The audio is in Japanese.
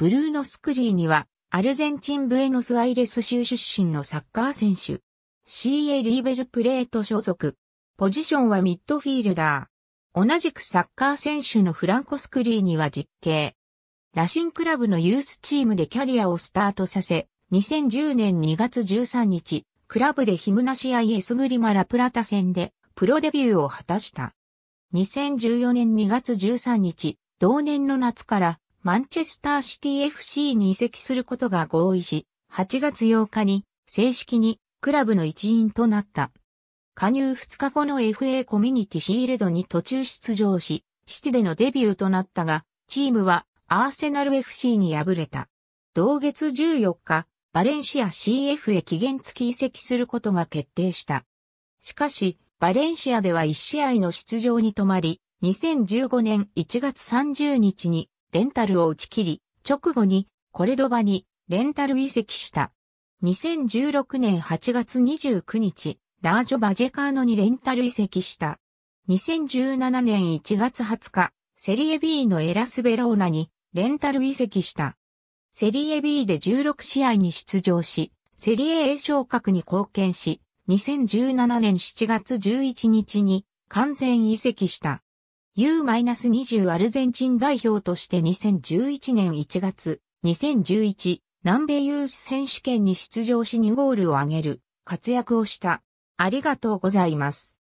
ブルーノ・スクリーには、アルゼンチンブエノスアイレス州出身のサッカー選手。CA リーベルプレート所属。ポジションはミッドフィールダー。同じくサッカー選手のフランコ・スクリーには実刑。ラシンクラブのユースチームでキャリアをスタートさせ、2010年2月13日、クラブでヒムナシアイエスグリマラプラタ戦で、プロデビューを果たした。2014年2月13日、同年の夏からマンチェスターシティ FC に移籍することが合意し、8月8日に正式にクラブの一員となった。加入2日後の FA コミュニティシールドに途中出場し、シティでのデビューとなったが、チームはアーセナル FC に敗れた。同月14日、バレンシア CF へ期限付き移籍することが決定した。しかし、バレンシアでは1試合の出場に止まり、2015年1月30日にレンタルを打ち切り、直後にコレドバにレンタル移籍した。2016年8月29日、ラージョ・バジェカーノにレンタル移籍した。2017年1月20日、セリエ B のエラス・ベローナにレンタル移籍した。セリエ B で16試合に出場し、セリエ A 昇格に貢献し、2017年7月11日に完全移籍した。U-20 アルゼンチン代表として2011年1月、2011南米ユース選手権に出場し2ゴールを挙げる活躍をした。ありがとうございます。